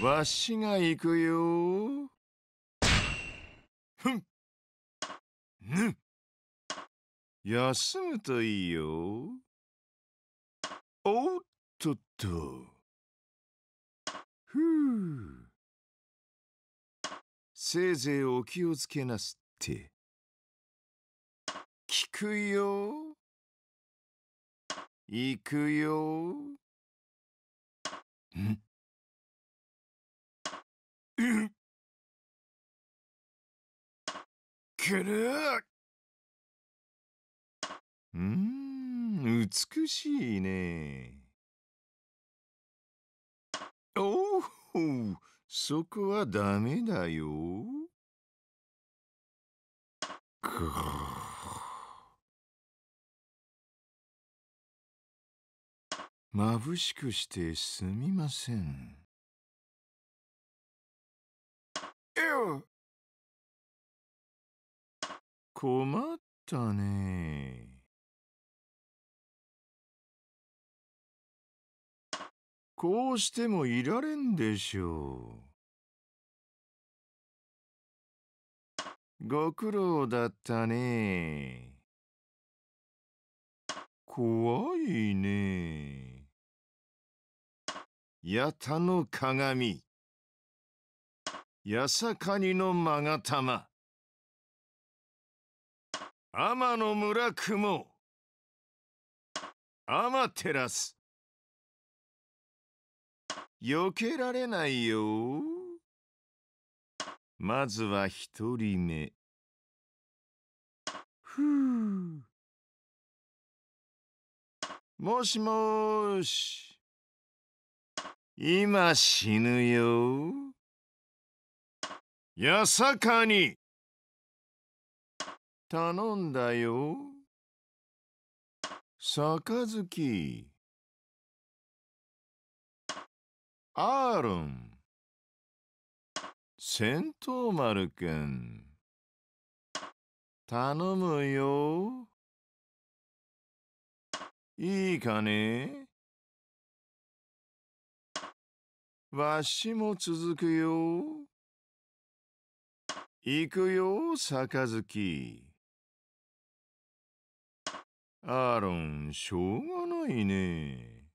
わしが行くよ。ふん。ぬ。休むといいよ。おっとっと。ふう。せいぜいお気をつけなすって。聞くよ。行くよ。んくるうん美しいねおおそこはダメだよまぶしくしてすみません。こまったねこうしてもいられんでしょう。ご苦労だったね。怖いね。やたの鏡。やさかにのまがたま。天の村雲。天照らす。避けられないよ。まずは一人目。ふう。もしもし。今死ぬよ。やさかに頼んだよ杯アーロン戦闘丸くん頼むよいいかねわしも続くよ。行くよ、杯。アーロン、しょうがないね。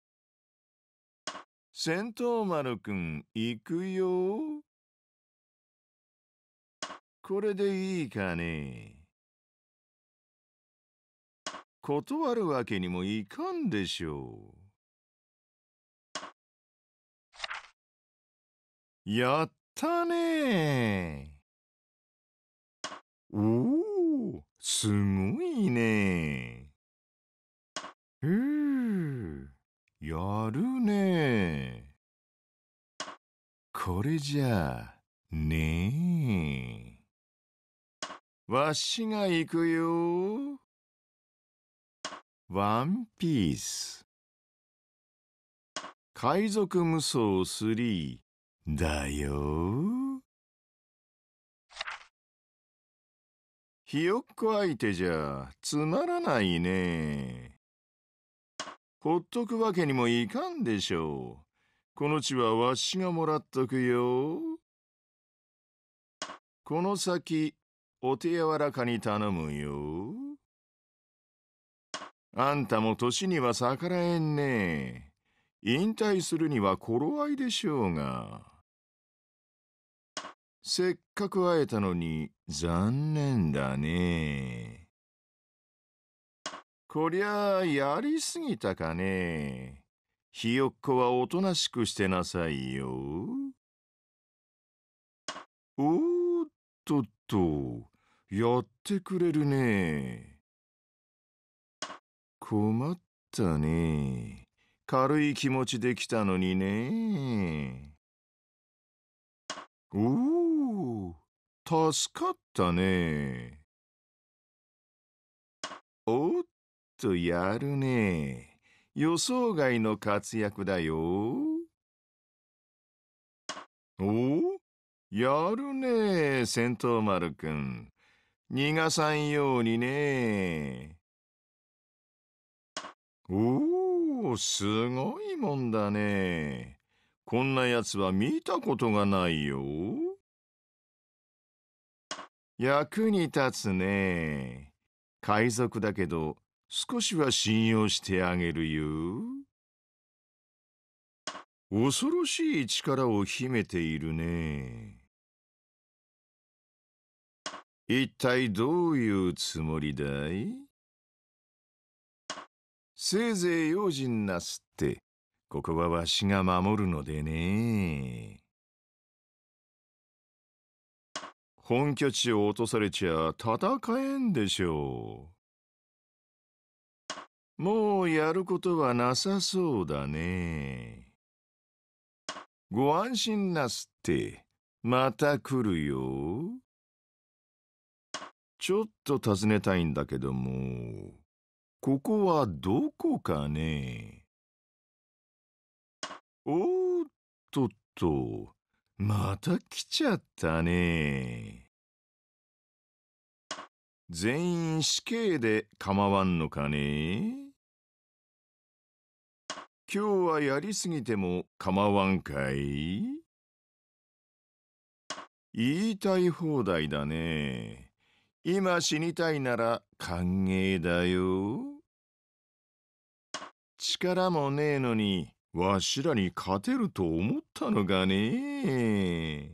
戦闘丸くん、行くよ。これでいいかね。断るわけにもいかんでしょう。やったねおお、すごいね。へえ、やるね。これじゃあ、ねえ。わしが行くよ。ワンピース。海賊無双3だよひよっこ相手じゃつまらないね。ほっとくわけにもいかんでしょう。この地はわしがもらっとくよ。この先、お手柔らかに頼むよ。あんたも年には逆らえんねえ。引退するには頃合いでしょうが。せっかく会えたのに残念だね。こりゃあやりすぎたかね。ひよっこはおとなしくしてなさいよ。おーっとっと、やってくれるね。困ったね。軽い気持ちで来たのにね。おーおお、助かったね。おっと、やるね。予想外の活躍だよ。おやるね、戦闘丸くん。逃がさんようにね。おお、すごいもんだね。こんなやつは見たことがないよ。役に立つね。海賊だけど、少しは信用してあげるよ。恐ろしい力を秘めているね。一体どういうつもりだいせいぜい用心なすって、ここはわしが守るのでね。本拠地を落とされちゃ戦えんでしょう。もうやることはなさそうだね。ご安心なすって、また来るよ。ちょっと尋ねたいんだけども、ここはどこかねおーっとっと。また来ちゃったね。全員死刑で構わんのかね今日はやりすぎても構わんかい言いたい放題だね。今死にたいなら歓迎だよ。力もねえのにわしらに勝てると思ったのかね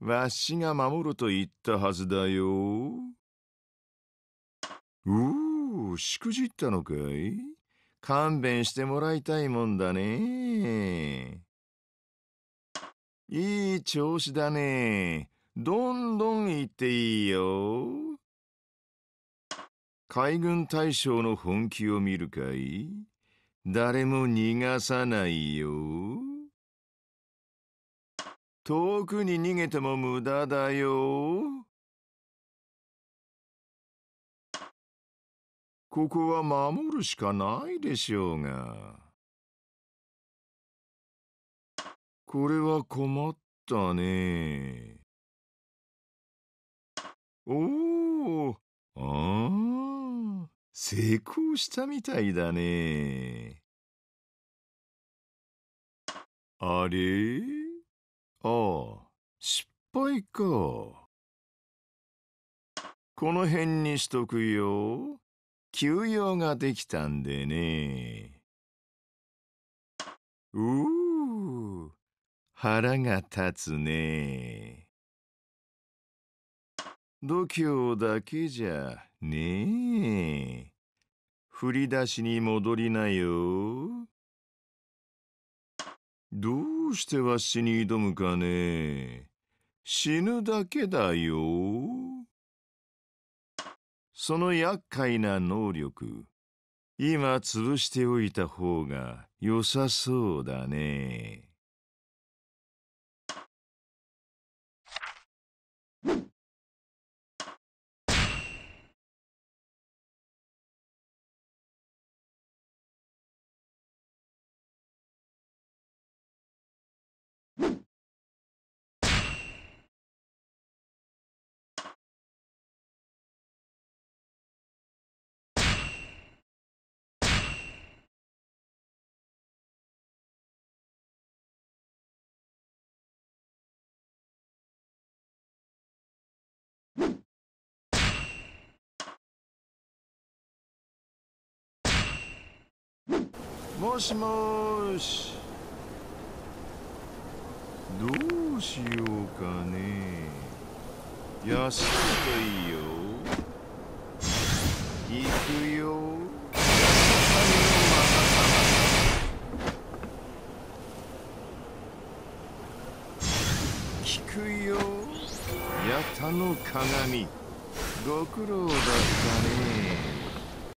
わしが守ると言ったはずだよ。うう、しくじったのかい勘弁してもらいたいもんだね。いい調子だね。どんどん行っていいよ。海軍大将の本気を見るかい誰も逃がさないよ。遠くに逃げても無駄だよ。ここは守るしかないでしょうが。これは困ったね。おお成功したみたいだね。あれああ、失敗か。この辺にしとくよ。休養ができたんでね。うう、腹が立つね。度胸だけじゃねえ。振り出しに戻りなよ。どうしてわしに挑むかね。死ぬだけだよ。その厄介な能力、今潰しておいた方が良さそうだね。もしもしどうしようかね休いといいよ行くよ聞くよやたの鏡ご苦労だったね